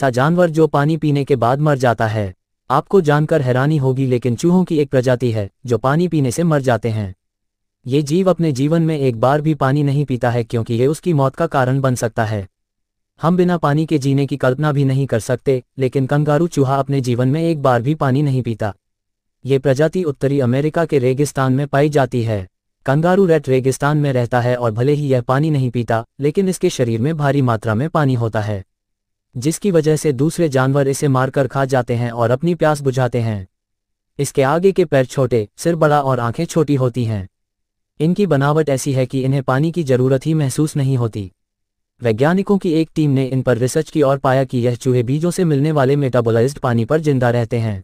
सा जानवर जो पानी पीने के बाद मर जाता है आपको जानकर हैरानी होगी लेकिन चूहों की एक प्रजाति है जो पानी पीने से मर जाते हैं ये जीव अपने जीवन में एक बार भी पानी नहीं पीता है क्योंकि ये उसकी मौत का कारण बन सकता है हम बिना पानी के जीने की कल्पना भी नहीं कर सकते लेकिन कंगारू चूहा अपने जीवन में एक बार भी पानी नहीं पीता ये प्रजाति उत्तरी अमेरिका के रेगिस्तान में पाई जाती है कंगारू रेट रेगिस्तान में रहता है और भले ही यह पानी नहीं पीता लेकिन इसके शरीर में भारी मात्रा में पानी होता है जिसकी वजह से दूसरे जानवर इसे मारकर खा जाते हैं और अपनी प्यास बुझाते हैं इसके आगे के पैर छोटे सिर बड़ा और आंखें छोटी होती हैं इनकी बनावट ऐसी है कि इन्हें पानी की जरूरत ही महसूस नहीं होती वैज्ञानिकों की एक टीम ने इन पर रिसर्च की और पाया कि यह चूहे बीजों से मिलने वाले मेटाबोलाइज्ड पानी पर जिंदा रहते हैं